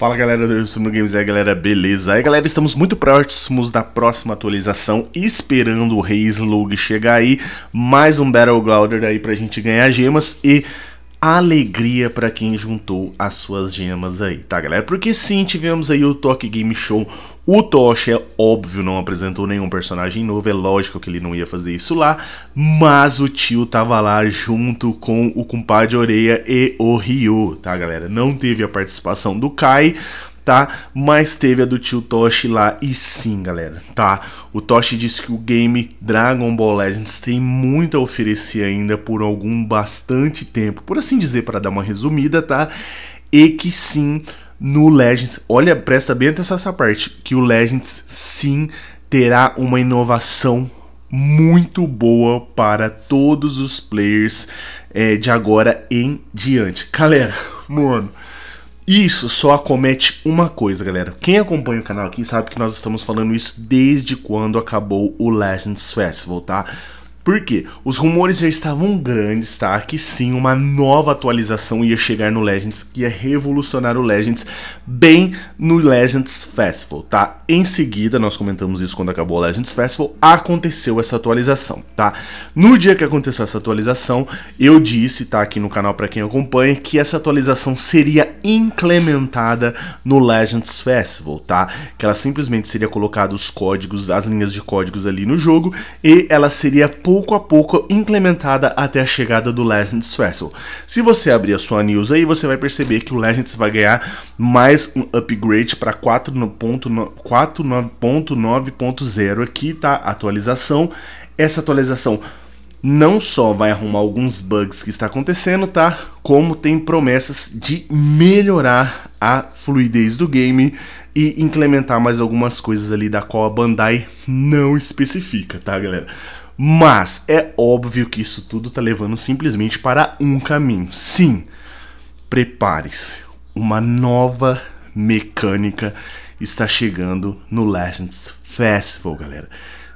Fala galera do Sumo Games, é galera, beleza? Aí galera, estamos muito próximos da próxima atualização, esperando o Rei Slug chegar aí, mais um Battle Glouder aí pra gente ganhar gemas e alegria para quem juntou as suas gemas aí, tá galera? Porque sim, tivemos aí o Toque Game Show. O Toche é óbvio, não apresentou nenhum personagem novo, é lógico que ele não ia fazer isso lá, mas o tio tava lá junto com o compadre Oreia e o Ryu, tá galera? Não teve a participação do Kai, tá? Mas teve a do tio Toshi lá e sim, galera, tá? O Toshi disse que o game Dragon Ball Legends tem muito a oferecer ainda por algum bastante tempo, por assim dizer, para dar uma resumida, tá? E que sim, no Legends, olha, presta bem atenção nessa parte, que o Legends sim terá uma inovação muito boa para todos os players é, de agora em diante. Galera, mano, isso só acomete uma coisa, galera. Quem acompanha o canal aqui sabe que nós estamos falando isso desde quando acabou o Legends Festival, tá? Por quê? Os rumores já estavam grandes, tá? Que sim, uma nova atualização ia chegar no Legends, que ia revolucionar o Legends bem no Legends Festival, tá? Em seguida, nós comentamos isso quando acabou o Legends Festival, aconteceu essa atualização, tá? No dia que aconteceu essa atualização, eu disse, tá? Aqui no canal para quem acompanha, que essa atualização seria implementada no Legends Festival, tá? Que ela simplesmente seria colocada os códigos, as linhas de códigos ali no jogo e ela seria pouco a pouco implementada até a chegada do Legend Festival. Se você abrir a sua news aí, você vai perceber que o Legends vai ganhar mais um upgrade para 4.9.0 aqui, tá? Atualização. Essa atualização não só vai arrumar alguns bugs que está acontecendo, tá? Como tem promessas de melhorar a fluidez do game e implementar mais algumas coisas ali da qual a Bandai não especifica, tá, galera? Mas é óbvio que isso tudo está levando simplesmente para um caminho. Sim, prepare-se. Uma nova mecânica está chegando no Legends Festival, galera.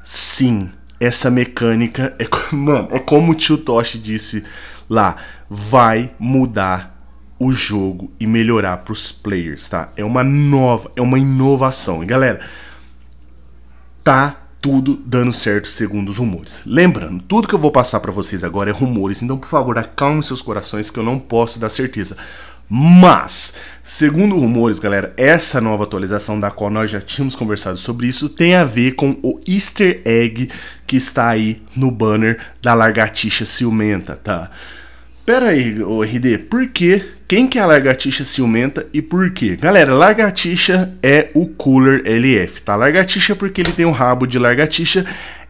Sim, essa mecânica é, mano, é como o tio Toshi disse lá, vai mudar o jogo e melhorar para os players, tá? É uma nova, é uma inovação. E galera, tá tudo dando certo segundo os rumores. Lembrando, tudo que eu vou passar para vocês agora é rumores, então por favor, acalme seus corações que eu não posso dar certeza. Mas, segundo rumores, galera, essa nova atualização da qual nós já tínhamos conversado sobre isso tem a ver com o Easter Egg que está aí no banner da Largatixa ciumenta, tá? Pera aí, RD, por que quem que é a lagartixa ciumenta e por quê? Galera, lagartixa é o Cooler LF, tá? Lagartixa é porque ele tem um rabo de lagartixa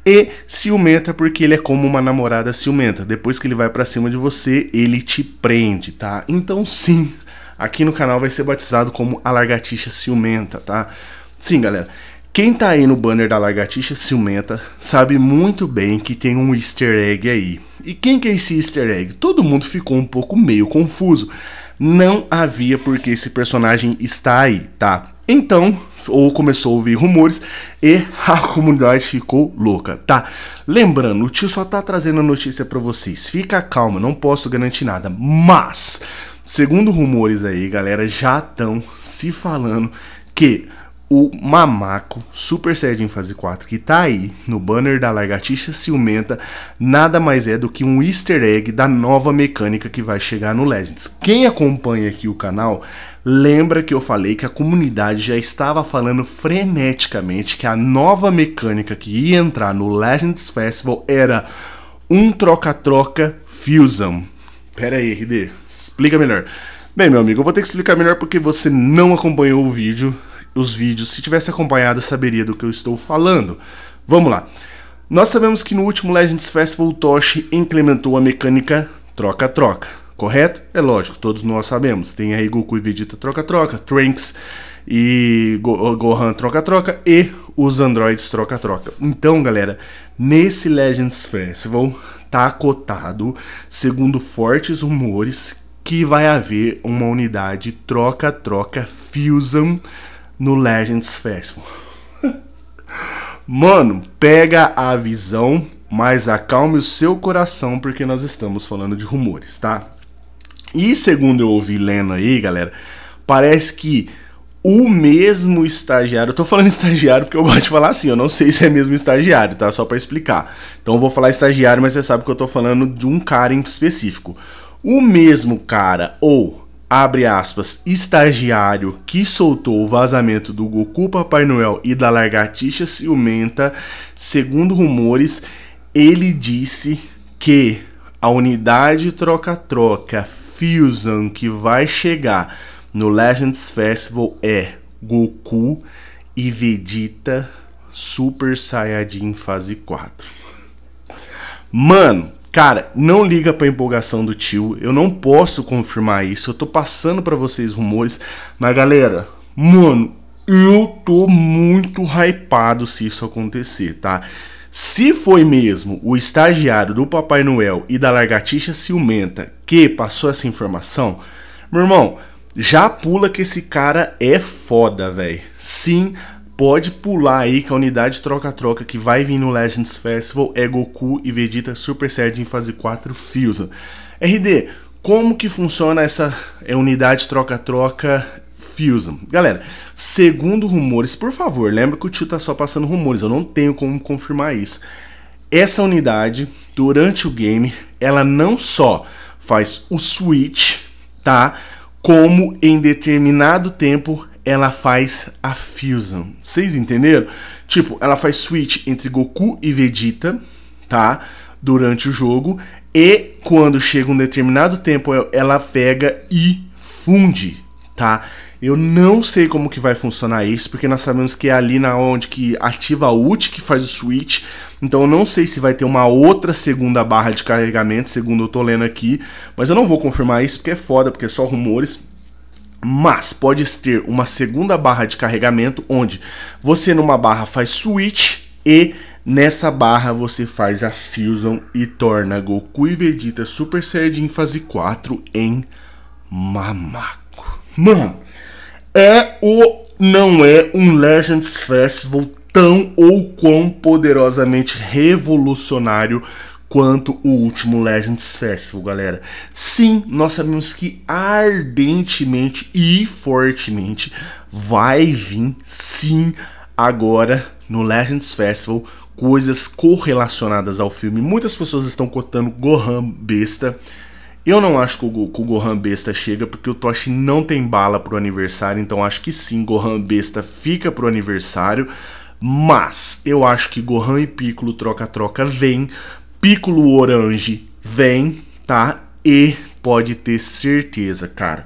e ciumenta porque ele é como uma namorada ciumenta. Depois que ele vai para cima de você, ele te prende, tá? Então sim, aqui no canal vai ser batizado como a lagartixa ciumenta, tá? Sim, galera. Quem tá aí no banner da lagartixa ciumenta sabe muito bem que tem um easter egg aí. E quem que é esse easter egg? Todo mundo ficou um pouco meio confuso não havia porque esse personagem está aí, tá? Então, ou começou a ouvir rumores e a comunidade ficou louca, tá? Lembrando, o tio só tá trazendo a notícia para vocês. Fica calma, não posso garantir nada, mas segundo rumores aí, galera, já estão se falando que o Mamaco Super Saiyajin Fase 4 que tá aí no banner da Largatixa Ciumenta nada mais é do que um easter egg da nova mecânica que vai chegar no Legends. Quem acompanha aqui o canal lembra que eu falei que a comunidade já estava falando freneticamente que a nova mecânica que ia entrar no Legends Festival era um troca-troca Fusion. Pera aí, RD, explica melhor. Bem, meu amigo, eu vou ter que explicar melhor porque você não acompanhou o vídeo os vídeos, se tivesse acompanhado, saberia do que eu estou falando. Vamos lá. Nós sabemos que no último Legends Festival o Toshi implementou a mecânica troca-troca, correto? É lógico, todos nós sabemos. Tem aí Goku e Vegeta troca-troca, Trunks e Gohan troca-troca e os androides troca-troca. Então, galera, nesse Legends Festival tá cotado, segundo fortes rumores, que vai haver uma unidade troca-troca Fusion no Legends Festival. Mano, pega a visão, mas acalme o seu coração, porque nós estamos falando de rumores, tá? E segundo eu ouvi lendo aí, galera, parece que o mesmo estagiário. Eu tô falando estagiário porque eu gosto de falar assim, eu não sei se é mesmo estagiário, tá? Só para explicar. Então eu vou falar estagiário, mas você sabe que eu tô falando de um cara em específico. O mesmo cara ou abre aspas, estagiário que soltou o vazamento do Goku Papai Noel e da Largatixa Ciumenta, segundo rumores, ele disse que a unidade troca-troca Fusion que vai chegar no Legends Festival é Goku e Vegeta Super Saiyajin fase 4. Mano, Cara, não liga pra empolgação do tio. Eu não posso confirmar isso. Eu tô passando para vocês rumores. Mas galera, mano, eu tô muito hypado se isso acontecer, tá? Se foi mesmo o estagiário do Papai Noel e da Largatixa Ciumenta que passou essa informação, meu irmão, já pula que esse cara é foda, velho. Sim, Pode pular aí que é a unidade troca-troca que vai vir no Legends Festival é Goku e Vegeta Super Saiyajin Fase 4 Fusion. RD, como que funciona essa é, unidade troca-troca Fusion? Galera, segundo rumores, por favor, lembra que o tio tá só passando rumores, eu não tenho como confirmar isso. Essa unidade, durante o game, ela não só faz o switch, tá? Como em determinado tempo ela faz a Fusion. Vocês entenderam? Tipo, ela faz switch entre Goku e Vegeta, tá? Durante o jogo. E quando chega um determinado tempo, é, ela pega e funde, tá? Eu não sei como que vai funcionar isso, porque nós sabemos que é ali na onde que ativa a ult que faz o switch. Então eu não sei se vai ter uma outra segunda barra de carregamento, segundo eu tô lendo aqui, mas eu não vou confirmar isso porque é foda, porque é só rumores mas pode ter uma segunda barra de carregamento onde você numa barra faz switch e nessa barra você faz a fusion e torna Goku e Vegeta Super Saiyajin fase 4 em mamaco. Mano, é ou não é um Legends Festival tão ou quão poderosamente revolucionário quanto o último Legends Festival, galera. Sim, nós sabemos que ardentemente e fortemente vai vir, sim, agora no Legends Festival coisas correlacionadas ao filme. Muitas pessoas estão cotando Gohan besta. Eu não acho que o, que o, Gohan Besta chega, porque o Toshi não tem bala pro aniversário, então acho que sim, Gohan Besta fica pro aniversário. Mas eu acho que Gohan e Piccolo troca-troca vem, Piccolo Orange vem, tá? E pode ter certeza, cara.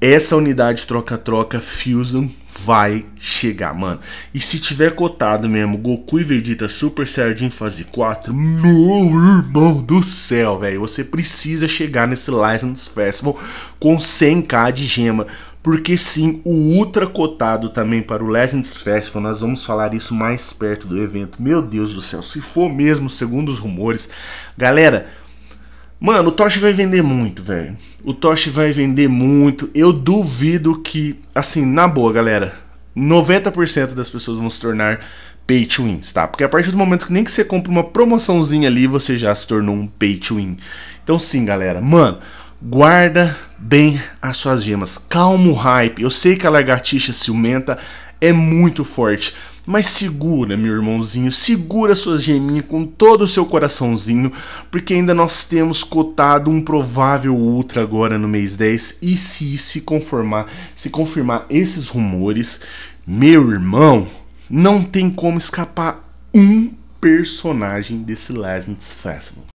Essa unidade troca-troca Fusion vai chegar, mano. E se tiver cotado mesmo Goku e Vegeta Super Saiyajin fase 4, meu irmão do céu, velho. Você precisa chegar nesse License Festival com 100k de gema porque sim, o ultra cotado também para o Legends Festival, nós vamos falar isso mais perto do evento. Meu Deus do céu, se for mesmo, segundo os rumores. Galera, mano, o Tosh vai vender muito, velho. O Tosh vai vender muito. Eu duvido que, assim, na boa, galera, 90% das pessoas vão se tornar pay to win, tá? Porque a partir do momento que nem que você compra uma promoçãozinha ali, você já se tornou um pay to win. Então sim, galera, mano, Guarda bem as suas gemas. Calma o hype. Eu sei que a lagartixa ciumenta é muito forte. Mas segura, meu irmãozinho, segura suas geminhas com todo o seu coraçãozinho, porque ainda nós temos cotado um provável ultra agora no mês 10. E se se conformar, se confirmar esses rumores, meu irmão, não tem como escapar um personagem desse Legends Festival.